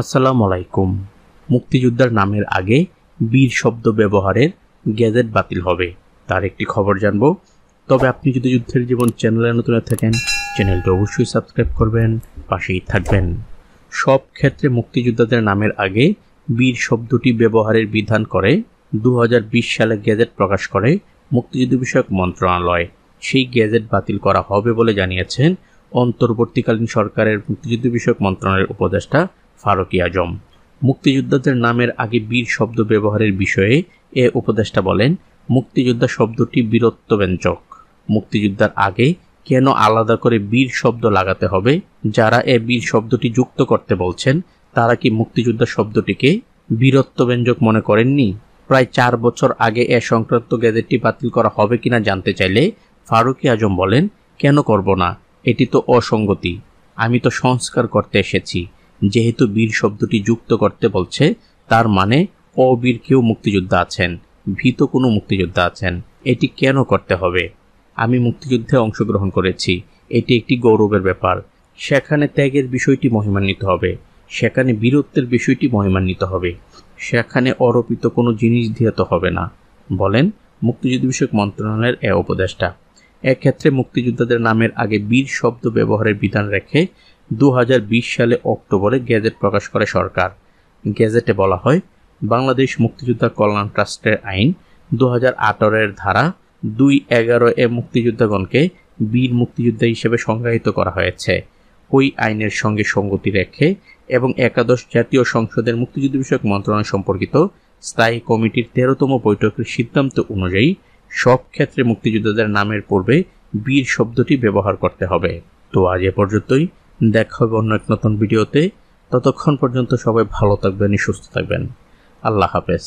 আসসালাম আলাইকুম মুক্তিযোদ্ধার নামের আগে বীর শব্দ ব্যবহারের গ্যাজেট বাতিল হবে তার একটি খবর জানব তবে আপনি যদি যুদ্ধের জীবন চ্যানেলে নতুন থাকেন চ্যানেলটি অবশ্যই সাবস্ক্রাইব করবেন পাশেই থাকবেন সব ক্ষেত্রে মুক্তিযোদ্ধাদের নামের আগে বীর শব্দটি ব্যবহারের বিধান করে দু সালে গ্যাজেট প্রকাশ করে মুক্তিযুদ্ধ বিষয়ক মন্ত্রণালয় সেই গ্যাজেট বাতিল করা হবে বলে জানিয়েছেন অন্তর্বর্তীকালীন সরকারের মুক্তিযুদ্ধ বিষয়ক মন্ত্রণালয়ের উপদেষ্টা ফারুক আজম মুক্তিযোদ্ধাদের নামের আগে বীর শব্দ ব্যবহারের বিষয়ে এ উপদেষ্টা বলেন মুক্তিযোদ্ধা শব্দটি বীরত্বব্যঞ্চক মুক্তিযোদ্ধার আগে কেন আলাদা করে বীর শব্দ লাগাতে হবে যারা এ বীর শব্দটি যুক্ত করতে বলছেন তারা কি মুক্তিযোদ্ধা শব্দটিকে বীরত্বব্যঞ্জক মনে করেননি প্রায় চার বছর আগে এ সংক্রান্ত গ্যাজেটটি বাতিল করা হবে কিনা জানতে চাইলে ফারুকি আজম বলেন কেন করব না এটি তো অসঙ্গতি আমি তো সংস্কার করতে এসেছি যেহেতু বীর শব্দটি যুক্ত করতে বলছে তার মানে কেউ মুক্তিযোদ্ধা আছেন ভীত কোনো মুক্তিযোদ্ধা আছেন এটি কেন করতে হবে আমি মুক্তিযুদ্ধে অংশগ্রহণ করেছি এটি একটি গৌরবের ব্যাপার সেখানে ত্যাগের বিষয়টি মহিমান্বিত হবে সেখানে বীরত্বের বিষয়টি মহিমান্বিত হবে সেখানে অরোপিত কোনো জিনিস দিয়ে তো হবে না বলেন মুক্তিযুদ্ধ বিষয়ক মন্ত্রণালয়ের এ উপদেষ্টা এক্ষেত্রে মুক্তিযোদ্ধাদের নামের আগে বীর শব্দ ব্যবহারের বিধান রেখে দু সালে অক্টোবরে গ্যাজেট প্রকাশ করে সরকার গ্যাজেটে বলা হয় বাংলাদেশ মুক্তিযোদ্ধা কল্যাণ ট্রাস্টের আইন দু এর ধারা দুই এগারো এ মুক্তিযোদ্ধাগণকে বীর মুক্তিযোদ্ধা হিসেবে সংজ্ঞায়িত করা হয়েছে ওই আইনের সঙ্গে সঙ্গতি রেখে এবং একাদশ জাতীয় সংসদের মুক্তিযুদ্ধ বিষয়ক মন্ত্রণালয় সম্পর্কিত স্থায়ী কমিটির তেরোতম বৈঠকের সিদ্ধান্ত অনুযায়ী সব ক্ষেত্রে মুক্তিযোদ্ধাদের নামের পূর্বে বীর শব্দটি ব্যবহার করতে হবে তো আজ এ পর্যন্তই দেখা হবে অন্য এক নতুন ভিডিওতে ততক্ষণ পর্যন্ত সবাই ভালো থাকবেন সুস্থ থাকবেন আল্লাহ হাফেজ